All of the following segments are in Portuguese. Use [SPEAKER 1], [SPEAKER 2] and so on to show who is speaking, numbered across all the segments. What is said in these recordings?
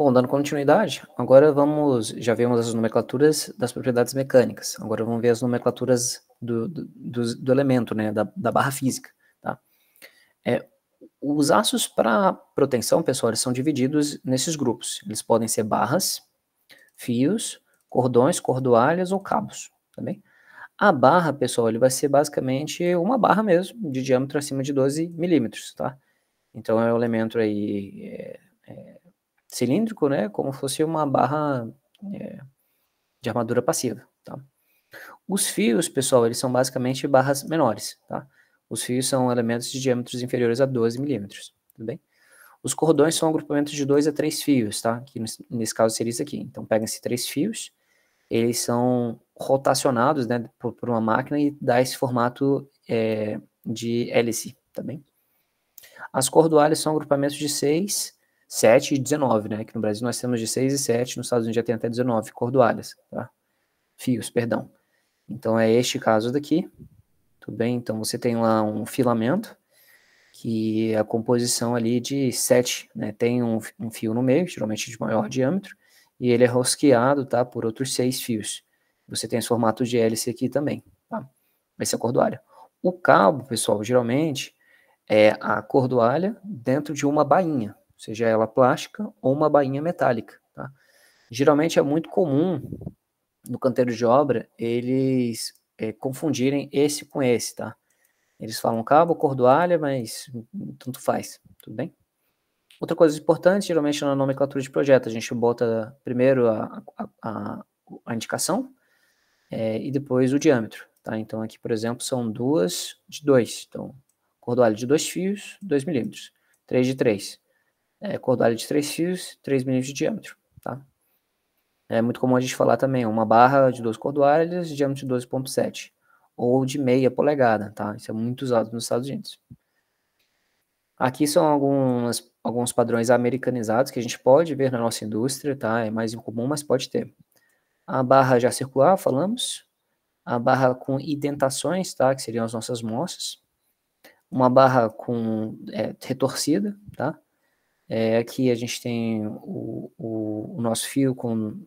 [SPEAKER 1] Bom, dando continuidade, agora vamos, já vemos as nomenclaturas das propriedades mecânicas, agora vamos ver as nomenclaturas do, do, do elemento, né, da, da barra física, tá? É, os aços para proteção, pessoal, eles são divididos nesses grupos, eles podem ser barras, fios, cordões, cordoalhas ou cabos, tá bem? A barra, pessoal, ele vai ser basicamente uma barra mesmo, de diâmetro acima de 12 milímetros, tá? Então é o um elemento aí... É, é, cilíndrico, né, como fosse uma barra é, de armadura passiva, tá? Os fios, pessoal, eles são basicamente barras menores, tá? Os fios são elementos de diâmetros inferiores a 12 milímetros, tudo bem? Os cordões são agrupamentos de dois a três fios, tá? Que nesse caso seria isso aqui. Então, pegam-se três fios, eles são rotacionados, né, por, por, uma máquina e dá esse formato é, de hélice, tá bem? As cordoalhas são agrupamentos de seis 7 e 19, né? Que no Brasil nós temos de 6 e 7, nos Estados Unidos já tem até 19 cordoalhas, tá? Fios, perdão. Então é este caso daqui, tudo bem? Então você tem lá um filamento, que é a composição ali de 7, né? Tem um, um fio no meio, geralmente de maior diâmetro, e ele é rosqueado, tá? Por outros seis fios. Você tem os formatos de hélice aqui também, tá? Essa é a cordoalha. O cabo, pessoal, geralmente é a cordoalha dentro de uma bainha, seja ela plástica ou uma bainha metálica. Tá? Geralmente é muito comum no canteiro de obra eles é, confundirem esse com esse, tá? Eles falam cabo, cordoalha, mas tanto faz, tudo bem? Outra coisa importante, geralmente na nomenclatura de projeto, a gente bota primeiro a, a, a indicação é, e depois o diâmetro, tá? Então aqui, por exemplo, são duas de dois, então cordoalha de dois fios, dois milímetros, três de três é, de três fios, 3 milímetros de diâmetro, tá? É muito comum a gente falar também uma barra de duas cordoalhas de diâmetro de 12.7 ou de meia polegada, tá? Isso é muito usado nos Estados Unidos. Aqui são algumas, alguns padrões americanizados que a gente pode ver na nossa indústria, tá? É mais incomum, mas pode ter. A barra já circular, falamos. A barra com indentações, tá? Que seriam as nossas moças. Uma barra com é, retorcida, tá? É, aqui a gente tem o, o, o nosso fio com,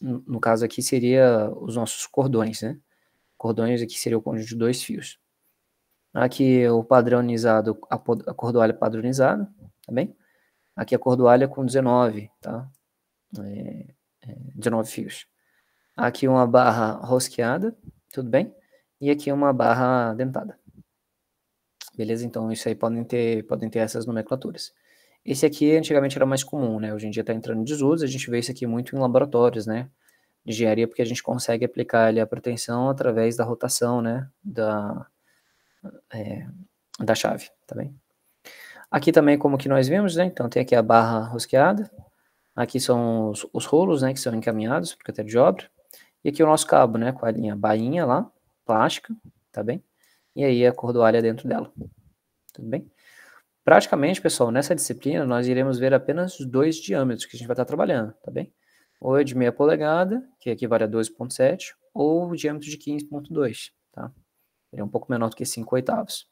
[SPEAKER 1] no, caso aqui seria os nossos cordões, né? Cordões aqui seria o conjunto de dois fios. Aqui é o padronizado, a, a cordoalha padronizada, tá bem? Aqui a cordoalha com 19, tá? É, é, 19 fios. Aqui uma barra rosqueada, tudo bem? E aqui uma barra dentada. Beleza? Então, isso aí podem ter, podem ter essas nomenclaturas. Esse aqui antigamente era mais comum, né? Hoje em dia está entrando em desuso, a gente vê isso aqui muito em laboratórios, né? De engenharia, porque a gente consegue aplicar ali a proteção através da rotação, né? Da, é, da chave, tá bem? Aqui também, como que nós vimos, né? Então tem aqui a barra rosqueada, aqui são os, os rolos, né? Que são encaminhados para o de obra, e aqui o nosso cabo, né? Com a linha bainha lá, plástica, tá bem? E aí a cordoalha é dentro dela, tudo bem? Praticamente, pessoal, nessa disciplina nós iremos ver apenas dois diâmetros que a gente vai estar trabalhando, tá bem? Ou é de meia polegada, que equivale a 12,7, ou o diâmetro de 15,2, tá? Ele é um pouco menor do que 5 oitavos,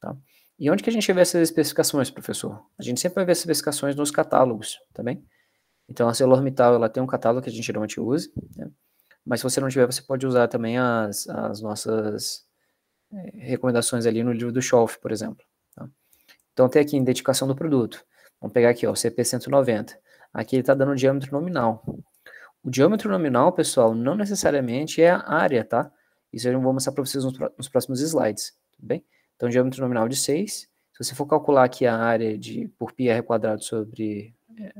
[SPEAKER 1] tá? E onde que a gente vê essas especificações, professor? A gente sempre vai ver essas especificações nos catálogos, tá bem? Então, a Celormital, ela tem um catálogo que a gente geralmente usa, né? mas se você não tiver, você pode usar também as, as nossas eh, recomendações ali no livro do Scholff, por exemplo. Então tem aqui em dedicação do produto. Vamos pegar aqui, ó, o CP 190. Aqui ele está dando o diâmetro nominal. O diâmetro nominal, pessoal, não necessariamente é a área, tá? Isso eu vou mostrar para vocês nos, próximos slides, tudo bem? Então, diâmetro nominal de 6. Se você for calcular aqui a área de, por πr quadrado sobre é,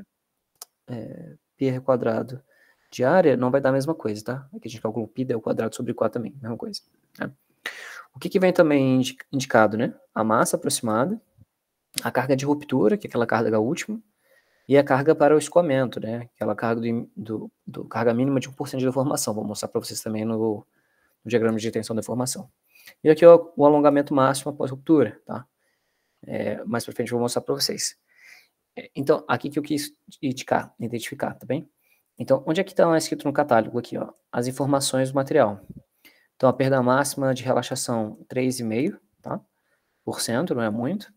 [SPEAKER 1] é, πr quadrado de área, não vai dar a mesma coisa, tá? Aqui a gente calcula o π ao quadrado sobre 4 também, mesma coisa. Né? O que, que vem também indicado, né? A massa aproximada, a carga de ruptura, que é aquela carga última, e a carga para o escoamento, né? Aquela carga do, do, do carga mínima de 1% de deformação. Vou mostrar para vocês também no, no, diagrama de tensão deformação. E aqui ó, o alongamento máximo após ruptura, tá? É, mais para frente eu vou mostrar para vocês. É, então, aqui que eu quis indicar, identificar, tá bem? Então, onde é que está escrito no catálogo aqui, ó? As informações do material. Então, a perda máxima de relaxação, 3,5%, tá? Por cento, não é muito.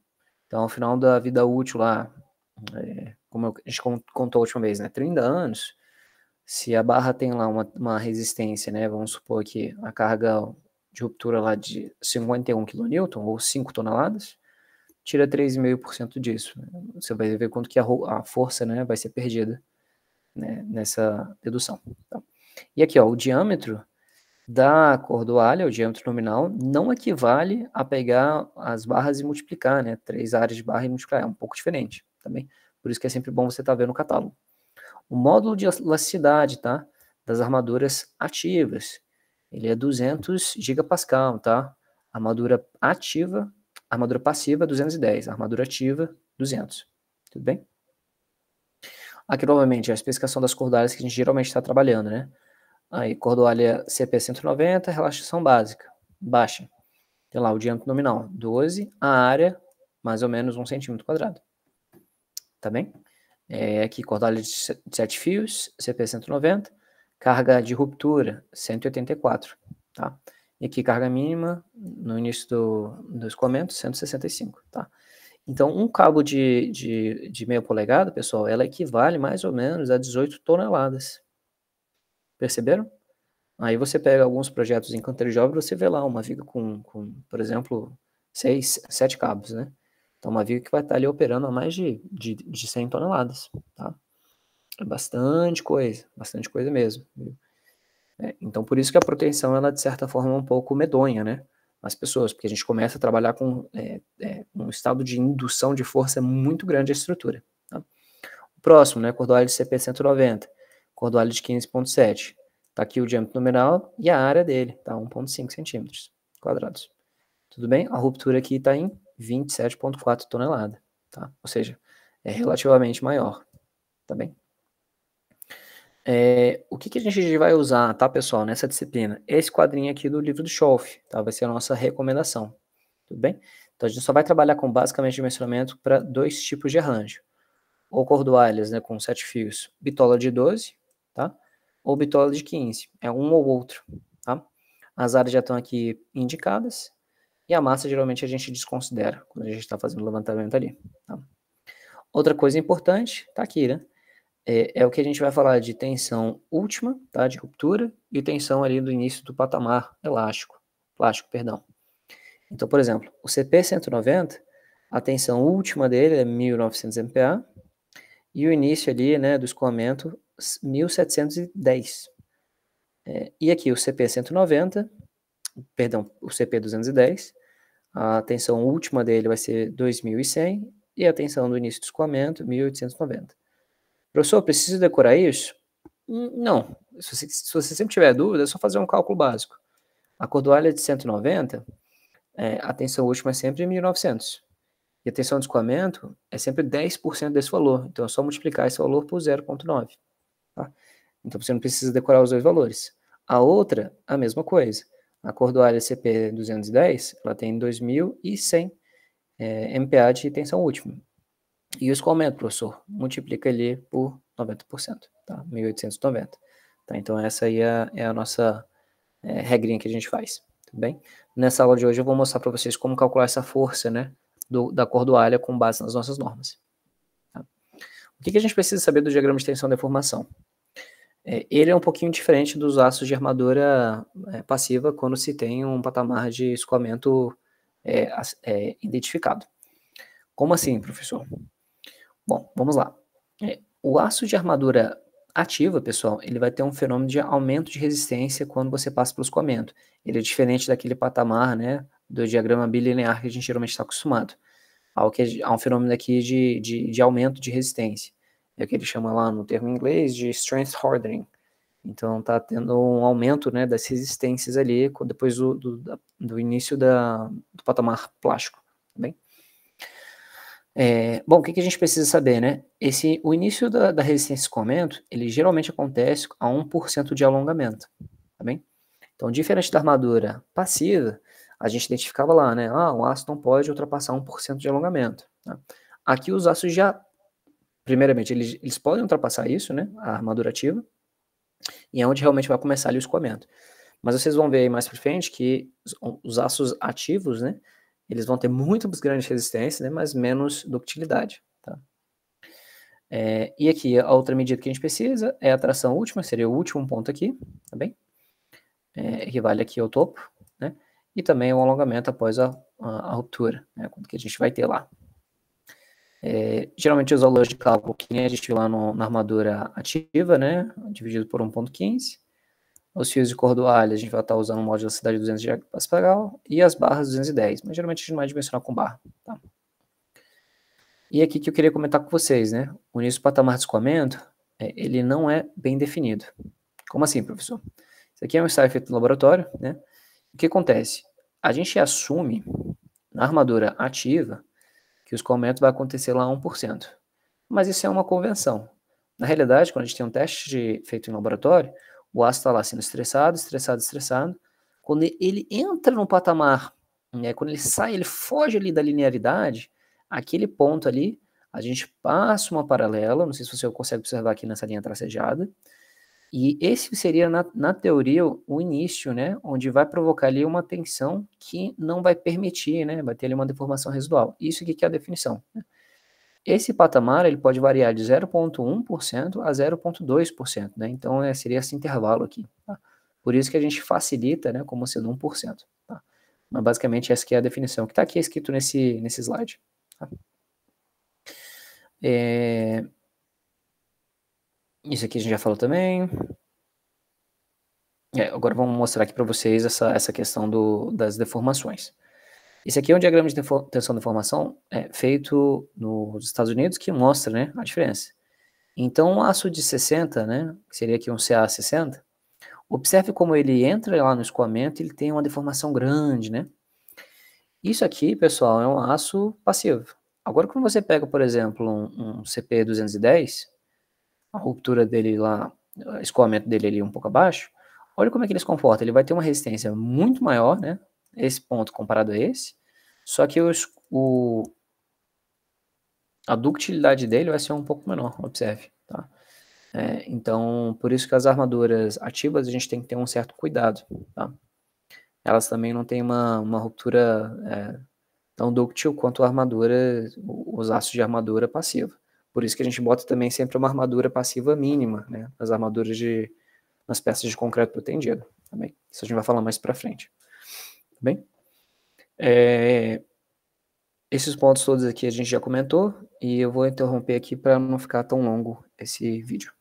[SPEAKER 1] Então, ao final da vida útil lá, é, como a gente contou a última vez, né? 30 anos, se a barra tem lá uma, uma resistência, né? Vamos supor que a carga de ruptura lá de 51 kN ou 5 toneladas, tira 3,5% disso. Né. Você vai ver quanto que a, a força né, vai ser perdida né, nessa dedução. Então, e aqui, ó, o diâmetro da cordoalha, é o diâmetro nominal, não equivale a pegar as barras e multiplicar, né? Três áreas de barra e multiplicar, é um pouco diferente também. Por isso que é sempre bom você estar tá vendo o catálogo. O módulo de elasticidade, tá? Das armaduras ativas. Ele é 200 gigapascal, tá? Armadura ativa, armadura passiva 210, armadura ativa 200. Tudo bem? Aqui novamente é a especificação das cordalhas que a gente geralmente está trabalhando, né? Aí, cordoalha CP 190, relaxação básica, baixa. Tem lá o diâmetro nominal, 12, a área, mais ou menos 1 centímetro quadrado. Tá bem? É, aqui, cordoalha de 7 fios, CP 190, carga de ruptura, 184, tá? E aqui, carga mínima, no início do, dos escoamento, 165, tá? Então, um cabo de, de, de polegada, pessoal, ela equivale mais ou menos a 18 toneladas, Perceberam? Aí você pega alguns projetos em canteiro de obra, você vê lá uma viga com, com por exemplo, seis, sete cabos, né? Então, uma viga que vai estar ali operando a mais de, de, de 100 toneladas, tá? É bastante coisa, bastante coisa mesmo. É, então, por isso que a proteção, ela, de certa forma, é um pouco medonha, né? As pessoas, porque a gente começa a trabalhar com é, é, um estado de indução de força muito grande à estrutura. Tá? O próximo, né? de cp 190. Cordoalho de 15,7. Está aqui o diâmetro numeral e a área dele, tá? 1,5 centímetros quadrados. Tudo bem? A ruptura aqui está em 27,4 toneladas, tá? Ou seja, é relativamente maior, tá bem? É, o que, que, a gente vai usar, tá, pessoal, nessa disciplina? Esse quadrinho aqui do livro do Schoff, tá? Vai ser a nossa recomendação, tudo bem? Então, a gente só vai trabalhar com basicamente dimensionamento para dois tipos de arranjo. Ou cordoalhas, né, com sete fios, bitola de 12, tá? Ou bitola de 15, é um ou outro, tá? As áreas já estão aqui indicadas e a massa geralmente a gente desconsidera quando a gente está fazendo o levantamento ali, tá? Outra coisa importante, tá aqui, né? É, é, o que a gente vai falar de tensão última, tá? De ruptura e tensão ali do início do patamar elástico, plástico, perdão. Então, por exemplo, o CP 190, a tensão última dele é 1900 MPa e o início ali, né, do escoamento 1710. É, e aqui o CP 190, perdão, o CP 210, a tensão última dele vai ser 2100 e a tensão do início do escoamento 1890. Professor, preciso decorar isso? Hum, não. Se você, se você sempre tiver dúvida, é só fazer um cálculo básico. A cordoalha é de 190, é, a tensão última é sempre 1900. E a tensão de escoamento é sempre 10% desse valor. Então é só multiplicar esse valor por 0,9. Tá? Então você não precisa decorar os dois valores. A outra, a mesma coisa. A cordoalha CP210, ela tem 2100 é, MPa de tensão última. E o qual professor? Multiplica ele por 90%, tá? 1890. Tá? Então essa aí é, é a nossa é, regrinha que a gente faz, bem? Nessa aula de hoje eu vou mostrar para vocês como calcular essa força, né? Do, da cordoalha com base nas nossas normas. Tá? O que, que a gente precisa saber do diagrama de tensão e deformação? É, ele é um pouquinho diferente dos aços de armadura é, passiva quando se tem um patamar de escoamento é, é identificado. Como assim, professor? Bom, vamos lá. É, o aço de armadura ativa, pessoal, ele vai ter um fenômeno de aumento de resistência quando você passa pelo escoamento. Ele é diferente daquele patamar, né, do diagrama bilinear que a gente geralmente está acostumado. Há, há um fenômeno aqui de, de, de aumento de resistência é o que ele chama lá no termo inglês de strength hardening. Então está tendo um aumento né, das resistências ali depois do, do, do início da, do patamar plástico. Tá bem? É, bom, o que, que, a gente precisa saber, né? Esse, o início da, da resistência com aumento, ele geralmente acontece a 1% de alongamento, tá bem? Então, diferente da armadura passiva, a gente identificava lá, né? Ah, o aço não pode ultrapassar 1% de alongamento. Né? Aqui os aços já primeiramente, eles, eles podem ultrapassar isso, né? A armadura ativa. E é onde realmente vai começar ali o escoamento. Mas vocês vão ver aí mais pra frente que os aços ativos, né? Eles vão ter muito grandes resistências, né? Mas menos ductilidade, tá? É, e aqui, a outra medida que a gente precisa é a tração última, seria o último ponto aqui, tá bem? É, equivale aqui ao topo, né? E também o alongamento após a, a, a ruptura, né? Quanto que a gente vai ter lá, é, geralmente os valores de cálculo que gente existe lá no, na armadura ativa, né? Dividido por 1.15. Os fios de cordoalha a gente vai estar usando o de da cidade 200 de Pascal e as barras 210, mas geralmente a gente não vai é dimensionar com barra. Tá? E aqui que eu queria comentar com vocês, né? O início do patamar de escoamento, é, ele não é bem definido. Como assim, professor? Isso aqui é um ensaio feito no laboratório, né? O que acontece? A gente assume na armadura ativa que os aumento vai acontecer lá 1%. Mas isso é uma convenção. Na realidade, quando a gente tem um teste de, feito em laboratório, o ácido está lá sendo estressado, estressado, estressado. Quando ele entra num patamar, né, quando ele sai, ele foge ali da linearidade, aquele ponto ali, a gente passa uma paralela, não sei se você consegue observar aqui nessa linha tracejada, e esse seria, na, na teoria, o início, né? Onde vai provocar ali uma tensão que não vai permitir, né? Vai ter ali uma deformação residual. Isso aqui que é a definição. Né. Esse patamar ele pode variar de 0,1% a 0,2%, né? Então é, seria esse intervalo aqui. Tá? Por isso que a gente facilita, né? Como sendo 1%. Tá? Mas basicamente essa é a definição que está aqui escrito nesse, nesse slide. Tá? É, isso aqui a gente já falou também. É, agora vamos mostrar aqui para vocês essa, essa questão do, das deformações. Esse aqui é um diagrama de tensão de deformação é, feito nos Estados Unidos que mostra né, a diferença. Então, um aço de 60, né, que seria aqui um CA60, observe como ele entra lá no escoamento ele tem uma deformação grande. Né? Isso aqui, pessoal, é um aço passivo. Agora, quando você pega, por exemplo, um, um CP210, a ruptura dele lá, escoamento dele ali um pouco abaixo, olha como é que ele se comporta. Ele vai ter uma resistência muito maior, né? Esse ponto comparado a esse. Só que o, a ductilidade dele vai ser um pouco menor, observe. Tá? É, então, por isso que as armaduras ativas a gente tem que ter um certo cuidado. Tá? Elas também não têm uma, uma ruptura é, tão ductil quanto a armadura, os aços de armadura passiva. Por isso que a gente bota também sempre uma armadura passiva mínima, né? Nas armaduras de. nas peças de concreto protendido. Também. Isso a gente vai falar mais para frente. Tá bem? É, esses pontos todos aqui a gente já comentou e eu vou interromper aqui para não ficar tão longo esse vídeo.